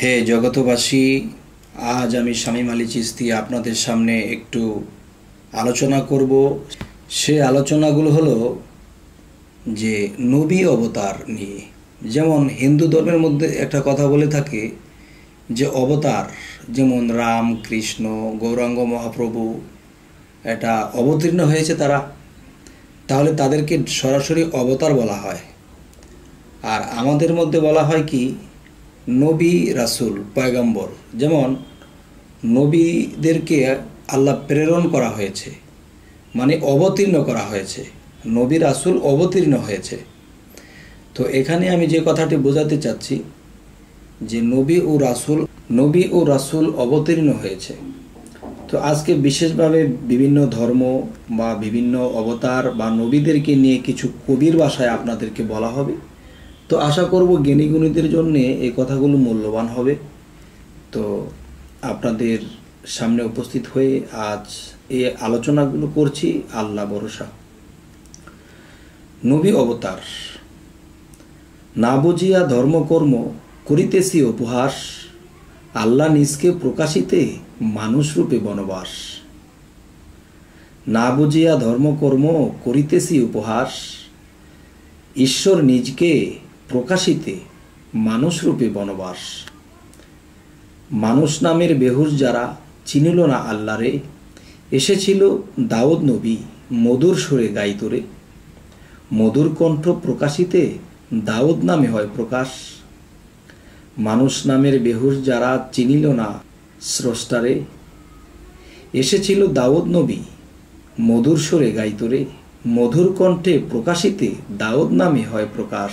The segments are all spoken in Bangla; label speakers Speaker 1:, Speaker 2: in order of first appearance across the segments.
Speaker 1: হে জগতবাসী আজ আমি স্বামীম আলী চিস্তি আপনাদের সামনে একটু আলোচনা করব সে আলোচনাগুলো হলো যে নবী অবতার নিয়ে যেমন হিন্দু ধর্মের মধ্যে একটা কথা বলে থাকে যে অবতার যেমন রাম কৃষ্ণ গৌরাঙ্গ মহাপ্রভু এটা অবতীর্ণ হয়েছে তারা তাহলে তাদেরকে সরাসরি অবতার বলা হয় আর আমাদের মধ্যে বলা হয় কি নবী রাসুল পয়গম্বর যেমন নবীদেরকে আল্লাহ প্রেরণ করা হয়েছে মানে অবতীর্ণ করা হয়েছে নবী রাসুল অবতীর্ণ হয়েছে তো এখানে আমি যে কথাটি বোঝাতে চাচ্ছি যে নবী ও রাসুল নবী ও রাসুল অবতীর্ণ হয়েছে তো আজকে বিশেষভাবে বিভিন্ন ধর্ম বা বিভিন্ন অবতার বা নবীদেরকে নিয়ে কিছু কবির ভাষায় আপনাদেরকে বলা হবে তো আশা করব জ্ঞানী গুণীদের জন্যে এই কথাগুলো মূল্যবান হবে তো আপনাদের সামনে উপস্থিত হয়ে আজ এ আলোচনাগুলো করছি আল্লাহ ভরসা নবী অবতার না বুঝিয়া ধর্মকর্ম করিতেছি উপহাস আল্লাহ নিজকে প্রকাশিতে মানুষরূপে বনবাস না বুঝিয়া ধর্মকর্ম করিতেছি উপহাস ঈশ্বর নিজকে প্রকাশিতে মানুষরূপে বনবাস মানুষ নামের বেহুর যারা চিনিল না আল্লাহরে এসেছিল দাউদ নবী মধুর সুরে গাইতরে মধুর কণ্ঠ প্রকাশিতে দাউদ নামে হয় প্রকাশ মানুষ নামের বেহুর যারা চিনিল না স্রষ্টারে এসেছিল দাউদ নবী মধুর সুরে গাইতরে মধুর কণ্ঠে প্রকাশিতে দাউদ নামে হয় প্রকাশ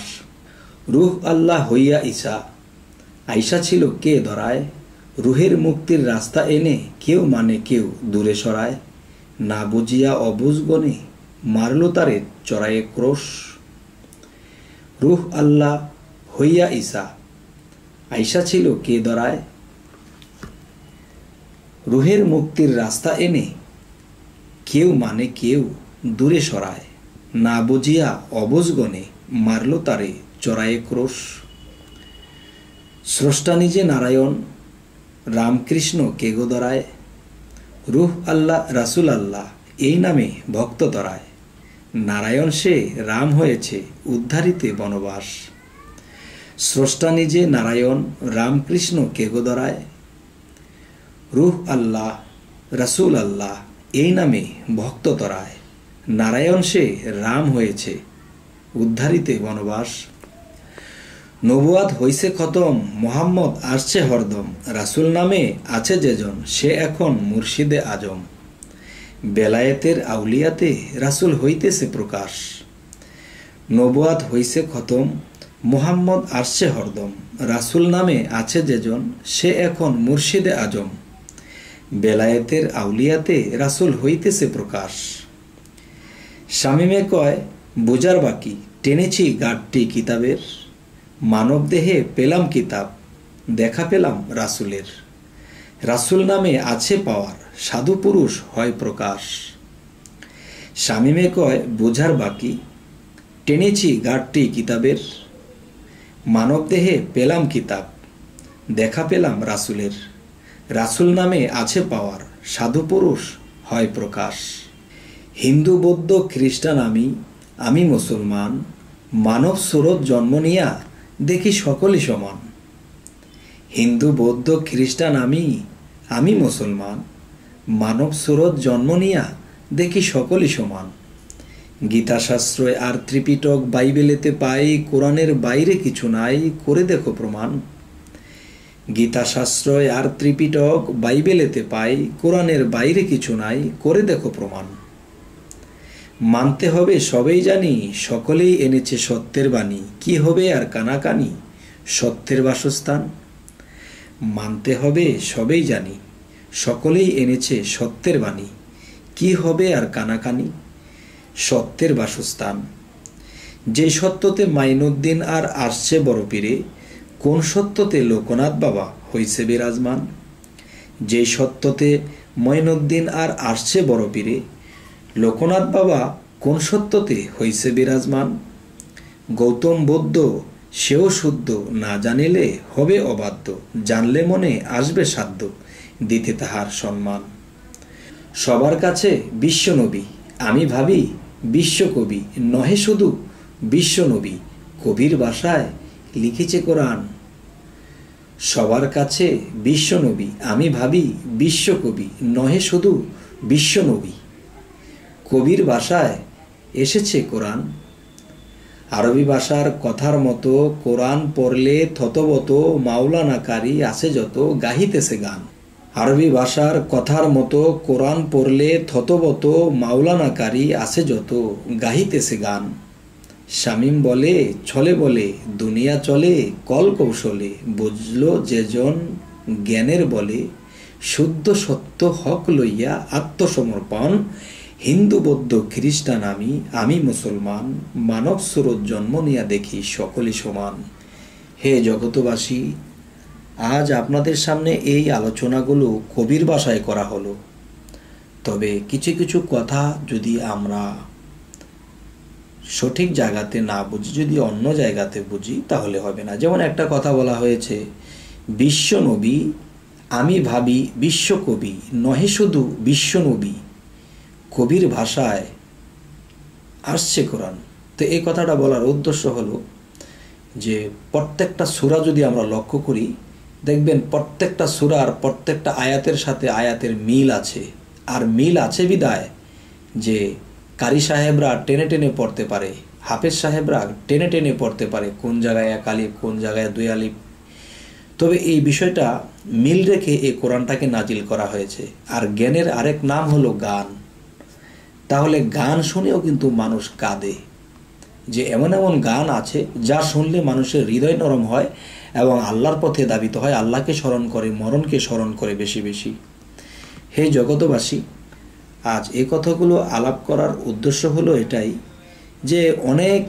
Speaker 1: রুহ আল্লাহ হইয়া ঈশা আইসা ছিল কে ধরায় রুহের মুক্তির রাস্তা এনে কেউ মানে কেউ দূরে সরায় না বুঝিয়া অবুজগণে মারল তারে চড়ায়ে ক্রোশ রুহ আল্লাহ হইয়া ঈশা আইসা ছিল কে ধরায় রুহের মুক্তির রাস্তা এনে কেউ মানে কেউ দূরে সরায় না বুঝিয়া অবুজগণে মারল তারে চড়ায়ে ক্রোশ স্রষ্টা নিজে নারায়ণ রামকৃষ্ণ কেগোদরায় রুহ আল্লাহ রাসুল আল্লাহ এই নামে ভক্ত দরায় নারায়ণ সে রাম হয়েছে উদ্ধারিতে বনবাস স্রষ্টা নিজে নারায়ণ রামকৃষ্ণ কেগোদরায় রুহ আল্লাহ রাসুল আল্লাহ এই নামে ভক্ত তরায় নারায়ণ সে রাম হয়েছে উদ্ধারিতে বনবাস নবুয়াদ হইছে খতম মোহাম্মদ আসছে হরদম রাসুল নামে আছে যেজন সে এখন মুর্শিদে আজম বেলায়েতের আউলিয়াতে রাসুল হইতেছে প্রকাশ নবুয়াদ হইছে খতম মোহাম্মদ আসছে হরদম রাসুল নামে আছে যেজন সে এখন মুর্শিদে আজম বেলায়েতের আউলিয়াতে রাসুল হইতেছে প্রকাশ শামিমে কয় বোঝার বাকি টেনেছি গাঠটি কিতাবের মানবদেহে পেলাম কিতাব দেখা পেলাম রাসুলের রাসুল নামে আছে পাওয়ার সাধু পুরুষ হয় প্রকাশ স্বামীমে কয় বোঝার বাকি টেনেছি গাঢ়টি কিতাবের মানবদেহে পেলাম কিতাব দেখা পেলাম রাসুলের রাসুল নামে আছে পাওয়ার সাধু পুরুষ হয় প্রকাশ হিন্দু বৌদ্ধ খ্রিস্টান আমি আমি মুসলমান মানব সুরত জন্ম নিয়া দেখি সকলে সমান হিন্দু বৌদ্ধ খ্রিস্টান আমি আমি মুসলমান মানব স্রোত জন্ম নিয়া দেখি সকলই সমান গীতাশাস্ত্রয় আর ত্রিপিটক বাইবেলেতে পাই কোরআনের বাইরে কিছু নাই করে দেখো প্রমাণ গীতাশাস্ত্রয় আর ত্রিপিটক বাইবেলেতে পাই কোরআনের বাইরে কিছু নাই করে দেখো প্রমাণ মানতে হবে সবেই জানি সকলেই এনেছে সত্যের বাণী কি হবে আর কানাকানি সত্যের বাসস্থান মানতে হবে সবেই জানি সকলেই এনেছে সত্যের বাণী কি হবে আর কানাকানি সত্যের বাসস্থান যে সত্যতে মাইনুদ্দিন আর আসছে বড় পীরে কোন সত্যতে লোকনাথ বাবা হইছে বিরাজমান যে সত্যতে মইনুদ্দিন আর আসছে বড় পীরে লোকনাথ বাবা কোন সত্যতে হইছে বিরাজমান গৌতম বৌদ্ধ সেও শুদ্ধ না জানিলে হবে অবাধ্য জানলে মনে আসবে সাধ্য দিতে তাহার সম্মান সবার কাছে বিশ্বনবী আমি ভাবি বিশ্বকবি নহে শুধু বিশ্বনবী কবির ভাষায় লিখেছে কোরআন সবার কাছে বিশ্বনবী আমি ভাবি বিশ্বকবি নহে শুধু বিশ্বনবী কবির ভাষায় এসেছে কোরআন আরবি ভাষার কথার মতো কোরআন পড়লে থতবত মাওলানাকারী আছে যত গাহিতেছে গান আরবি ভাষার কথার মতো কোরআন পড়লে থতবত মাওলানাকারী আছে যত গাহিতেছে গান শামিম বলে ছলে বলে দুনিয়া চলে কল কৌশলে বুঝল যেজন জ্ঞানের বলে শুদ্ধ সত্য হক লইয়া আত্মসমর্পণ হিন্দু বৌদ্ধ খ্রিস্টান আমি আমি মুসলমান মানব স্রোত জন্ম নিয়া দেখি সকলে সমান হে জগতবাসী আজ আপনাদের সামনে এই আলোচনাগুলো কবির বাসায় করা হলো তবে কিছু কিছু কথা যদি আমরা সঠিক জায়গাতে না বুঝি যদি অন্য জায়গাতে বুঝি তাহলে হবে না যেমন একটা কথা বলা হয়েছে বিশ্বনবী আমি ভাবি বিশ্বকবি নহে শুধু বিশ্বনবী কবির ভাষায় আসছে কোরআন তো এই কথাটা বলার উদ্দেশ্য হলো যে প্রত্যেকটা সুরা যদি আমরা লক্ষ্য করি দেখবেন প্রত্যেকটা সুরার প্রত্যেকটা আয়াতের সাথে আয়াতের মিল আছে আর মিল আছে বিদায় যে কারি সাহেবরা টেনে টেনে পড়তে পারে হাফেজ সাহেবরা টেনে টেনে পড়তে পারে কোন জায়গায় এক আলিপ কোন জায়গায় দুই আলিপ তবে এই বিষয়টা মিল রেখে এই কোরআনটাকে নাজিল করা হয়েছে আর জ্ঞানের আরেক নাম হলো গান তাহলে গান শুনেও কিন্তু মানুষ কাঁদে যে এমন এমন গান আছে যা শুনলে মানুষের হৃদয় নরম হয় এবং আল্লাহর পথে দাবিত হয় আল্লাহকে স্মরণ করে মরণকে স্মরণ করে বেশি বেশি হে জগতবাসী আজ এই কথাগুলো আলাপ করার উদ্দেশ্য হলো এটাই যে অনেক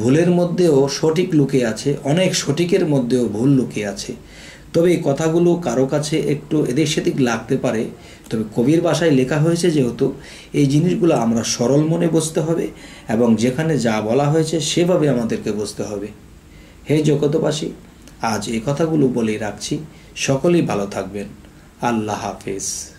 Speaker 1: ভুলের মধ্যেও সঠিক লুকে আছে অনেক সঠিকের মধ্যেও ভুল লুকে আছে তবে এই কথাগুলো কারো কাছে একটু এদিক সেদিক লাগতে পারে তবে কবির বাসায় লেখা হয়েছে যেহেতু এই জিনিসগুলো আমরা সরল মনে বসতে হবে এবং যেখানে যা বলা হয়েছে সেভাবে আমাদেরকে বসতে হবে হে জগতবাসী আজ এই কথাগুলো বলেই রাখছি সকলেই ভালো থাকবেন আল্লাহ হাফেজ